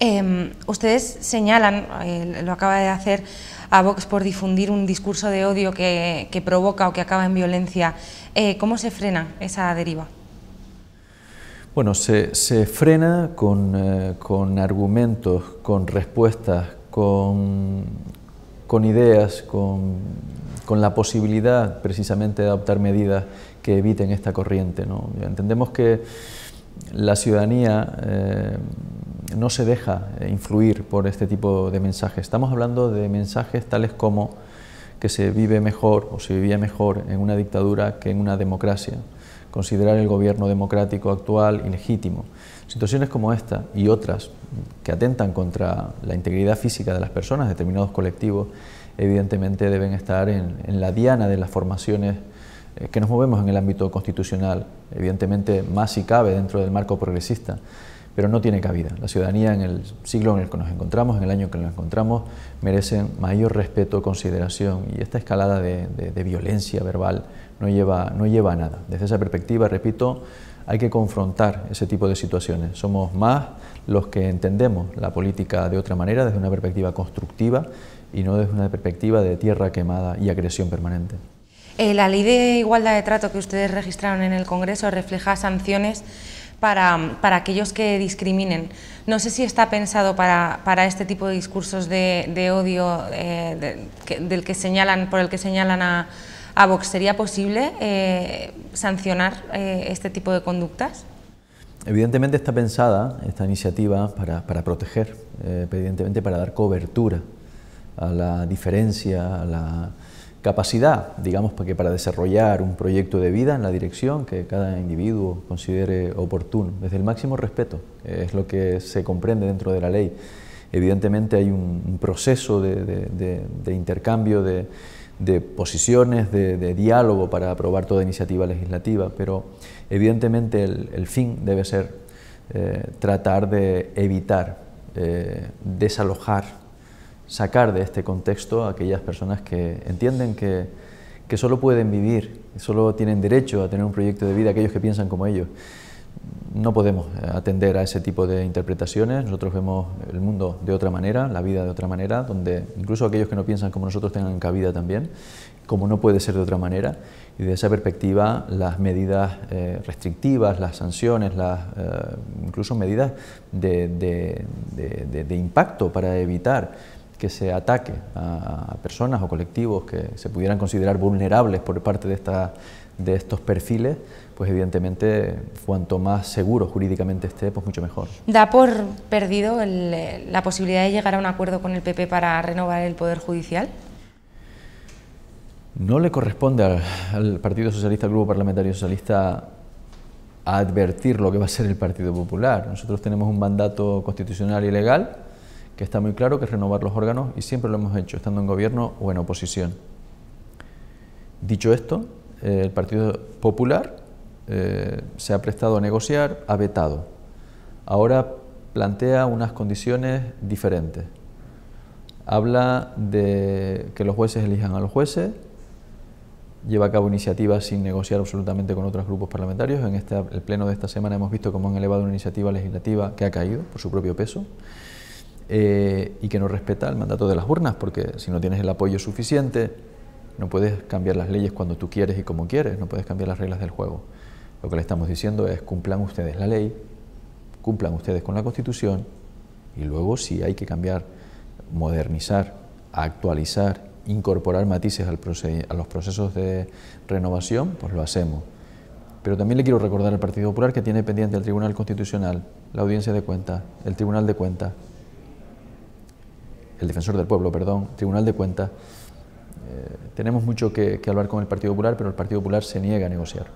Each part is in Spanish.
Em, ustedes señalan, eh, lo acaba de hacer a Vox por difundir un discurso de odio que, provoca o que acaba en violencia. Eh, ¿Cómo se frena esa deriva? Bueno, se, frena eh, con, argumentos, con respuestas, con, ideas, con, la posibilidad precisamente de adoptar medidas que eviten esta corriente. Entendemos que la ciudadanía eh, no se deja eh, influir por este tipo de mensajes. Estamos hablando de mensajes tales como que se vive mejor o se vivía mejor en una dictadura que en una democracia, considerar el gobierno democrático actual ilegítimo. Situaciones como esta y otras que atentan contra la integridad física de las personas, determinados colectivos, evidentemente deben estar en, en la diana de las formaciones eh, que nos movemos en el ámbito constitucional, evidentemente más si cabe dentro del marco progresista, pero no tiene cabida. La ciudadanía en el siglo en el que nos encontramos, en el año en que nos encontramos, merece mayor respeto, consideración y esta escalada de, violencia verbal no lleva, no lleva a nada. Desde esa perspectiva, repito, hay que confrontar ese tipo de situaciones. Somos más los que entendemos la política de otra manera, desde una perspectiva constructiva y no desde una perspectiva de tierra quemada y agresión permanente. Eh, la ley de igualdad de trato que ustedes registraron en el Congreso refleja sanciones para, aquellos que discriminen. No sé si está pensado para, este tipo de discursos de, odio eh, del que señalan, por el que señalan a, Vox. ¿Sería posible eh, sancionar este tipo de conductas? Evidentemente está pensada esta iniciativa para proteger, evidentemente para dar cobertura a la diferencia, a la capacidad, digamos, para, que para desarrollar un proyecto de vida en la dirección que cada individuo considere oportuno, desde el máximo respeto, es lo que se comprende dentro de la ley. Evidentemente hay un, proceso de, intercambio de, posiciones, de, diálogo para aprobar toda iniciativa legislativa, pero evidentemente el, fin debe ser eh, tratar de evitar, eh, desalojar sacar de este contexto a aquellas personas que entienden que, que solo pueden vivir, solo tienen derecho a tener un proyecto de vida aquellos que piensan como ellos. No podemos eh, atender a ese tipo de interpretaciones, nosotros vemos el mundo de otra manera, la vida de otra manera, donde incluso aquellos que no piensan como nosotros tengan cabida también, como no puede ser de otra manera, y de esa perspectiva las medidas eh, restrictivas, las sanciones, las, eh, incluso medidas de impacto para evitar que se ataque a, personas o colectivos que se pudieran considerar vulnerables por parte de, esta, de estos perfiles, pues evidentemente cuanto más seguro jurídicamente esté, pues mucho mejor. ¿Da por perdido eh, la posibilidad de llegar a un acuerdo con el PP para renovar el Poder Judicial? No le corresponde al, Partido Socialista, al Grupo Parlamentario Socialista, advertir lo que va a ser el Partido Popular. Nosotros tenemos un mandato constitucional y legal que está muy claro que es renovar los órganos y siempre lo hemos hecho, estando en gobierno o en oposición. Dicho esto, eh, el Partido Popular eh, se ha prestado a negociar, ha vetado. Ahora plantea unas condiciones diferentes. Habla de que los jueces elijan a los jueces, lleva a cabo iniciativas sin negociar absolutamente con otros grupos parlamentarios. En el pleno de esta semana hemos visto cómo han elevado una iniciativa legislativa que ha caído por su propio peso. Eh, y que no respeta el mandato de las urnas, porque si no tienes el apoyo suficiente, no puedes cambiar las leyes cuando tú quieres y como quieres, no puedes cambiar las reglas del juego. Lo que le estamos diciendo es cumplan ustedes la ley, cumplan ustedes con la Constitución y luego si hay que cambiar, modernizar, actualizar, incorporar matices a los procesos de renovación, pues lo hacemos. Pero también le quiero recordar al Partido Popular que tiene pendiente el Tribunal Constitucional, la audiencia de cuentas, el Tribunal de Cuentas, el defensor del pueblo, perdón, Tribunal de Cuentas, eh, tenemos mucho que, hablar con el Partido Popular, pero el Partido Popular se niega a negociar.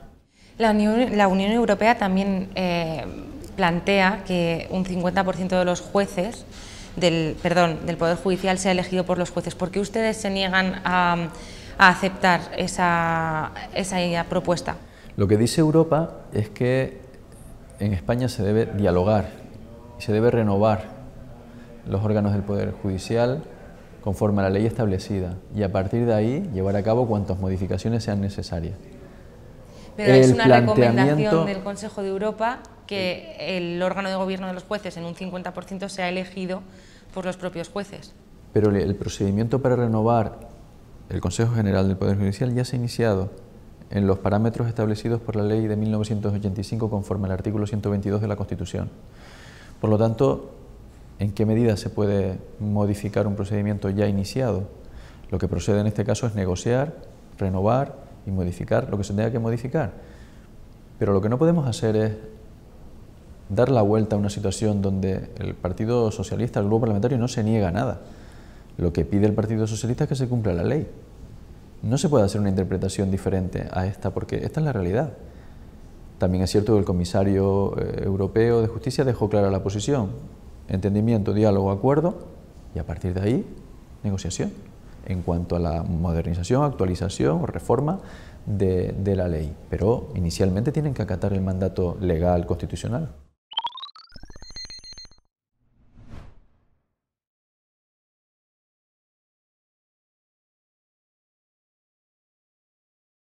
La Unión, Europea también eh, plantea que un 50% de los jueces del, perdón, del Poder Judicial sea elegido por los jueces. ¿Por qué ustedes se niegan a, aceptar esa, esa propuesta? Lo que dice Europa es que en España se debe dialogar, y se debe renovar los órganos del Poder Judicial conforme a la ley establecida y a partir de ahí llevar a cabo cuantas modificaciones sean necesarias. Pero es una recomendación del Consejo de Europa que el órgano de gobierno de los jueces en un 50% sea elegido por los propios jueces. Pero el procedimiento para renovar el Consejo General del Poder Judicial ya se ha iniciado en los parámetros establecidos por la ley de 1985 conforme al artículo 122 de la Constitución. Por lo tanto, en qué medida se puede modificar un procedimiento ya iniciado. Lo que procede en este caso es negociar, renovar y modificar lo que se tenga que modificar. Pero lo que no podemos hacer es dar la vuelta a una situación donde el Partido Socialista, el Grupo Parlamentario, no se niega nada. Lo que pide el Partido Socialista es que se cumpla la ley. No se puede hacer una interpretación diferente a esta, porque esta es la realidad. También es cierto que el comisario eh, europeo de justicia dejó clara la posición entendimiento, diálogo, acuerdo, y a partir de ahí, negociación en cuanto a la modernización, actualización o reforma de, la ley. Pero inicialmente tienen que acatar el mandato legal constitucional.